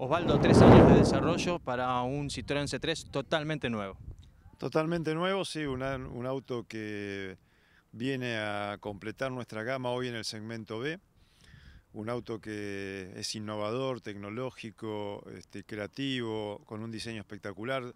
Osvaldo, tres años de desarrollo para un Citroën C3 totalmente nuevo. Totalmente nuevo, sí, un auto que viene a completar nuestra gama hoy en el segmento B. Un auto que es innovador, tecnológico, este, creativo, con un diseño espectacular.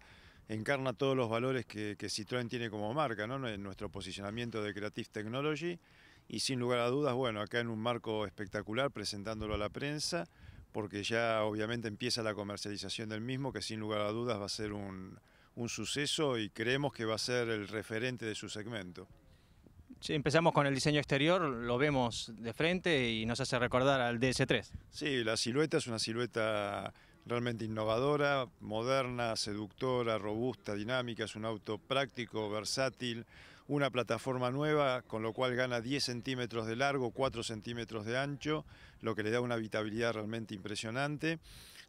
Encarna todos los valores que, que Citroën tiene como marca, ¿no? En nuestro posicionamiento de Creative Technology. Y sin lugar a dudas, bueno, acá en un marco espectacular, presentándolo a la prensa porque ya obviamente empieza la comercialización del mismo, que sin lugar a dudas va a ser un, suceso y creemos que va a ser el referente de su segmento. empezamos con el diseño exterior, lo vemos de frente y nos hace recordar al DS3. Sí, la silueta es una silueta realmente innovadora, moderna, seductora, robusta, dinámica, es un auto práctico, versátil una plataforma nueva, con lo cual gana 10 centímetros de largo, 4 centímetros de ancho, lo que le da una habitabilidad realmente impresionante.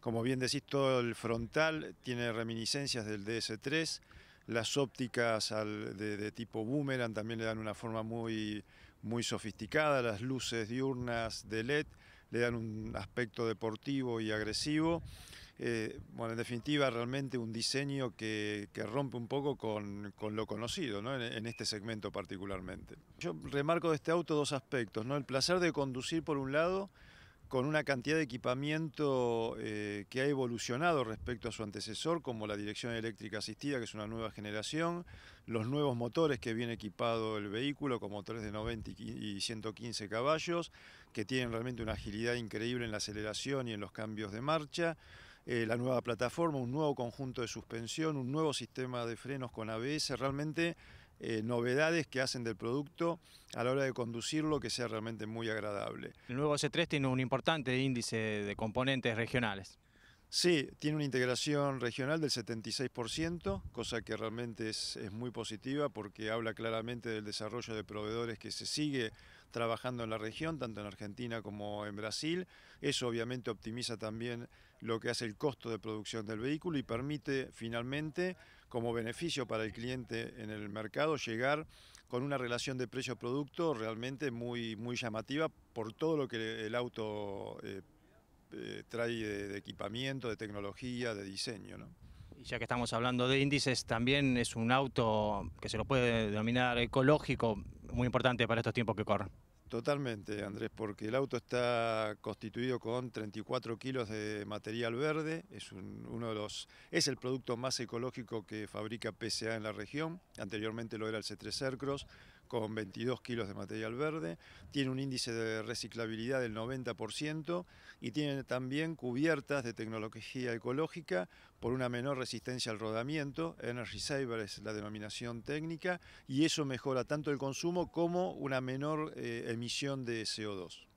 Como bien decís, todo el frontal tiene reminiscencias del DS3, las ópticas de, tipo boomerang también le dan una forma muy, muy sofisticada, las luces diurnas de LED le dan un aspecto deportivo y agresivo. Eh, bueno, en definitiva, realmente un diseño que, rompe un poco con, lo conocido, ¿no? en, este segmento particularmente. Yo remarco de este auto dos aspectos, ¿no? El placer de conducir por un lado, con una cantidad de equipamiento eh, que ha evolucionado respecto a su antecesor, como la dirección eléctrica asistida, que es una nueva generación, los nuevos motores que viene equipado el vehículo, con motores de 90 y 115 caballos, que tienen realmente una agilidad increíble en la aceleración y en los cambios de marcha. Eh, la nueva plataforma, un nuevo conjunto de suspensión, un nuevo sistema de frenos con ABS, realmente eh, novedades que hacen del producto a la hora de conducirlo que sea realmente muy agradable. El nuevo C3 tiene un importante índice de componentes regionales. Sí, tiene una integración regional del 76%, cosa que realmente es, es, muy positiva porque habla claramente del desarrollo de proveedores que se sigue trabajando en la región, tanto en Argentina como en Brasil. Eso obviamente optimiza también lo que hace el costo de producción del vehículo y permite finalmente, como beneficio para el cliente en el mercado, llegar con una relación de precio-producto realmente muy, muy llamativa por todo lo que el auto eh, eh, trae de, equipamiento, de tecnología, de diseño. ¿no? Y ya que estamos hablando de índices, también es un auto que se lo puede denominar ecológico, muy importante para estos tiempos que corren. Totalmente, Andrés, porque el auto está constituido con 34 kilos de material verde, es, uno de los, es el producto más ecológico que fabrica PSA en la región, anteriormente lo era el C3 Cercros, con 22 kilos de material verde, tiene un índice de reciclabilidad del 90% y tiene también cubiertas de tecnología ecológica por una menor resistencia al rodamiento, Energy Saver es la denominación técnica, y eso mejora tanto el consumo como una menor eh, emisión de CO2.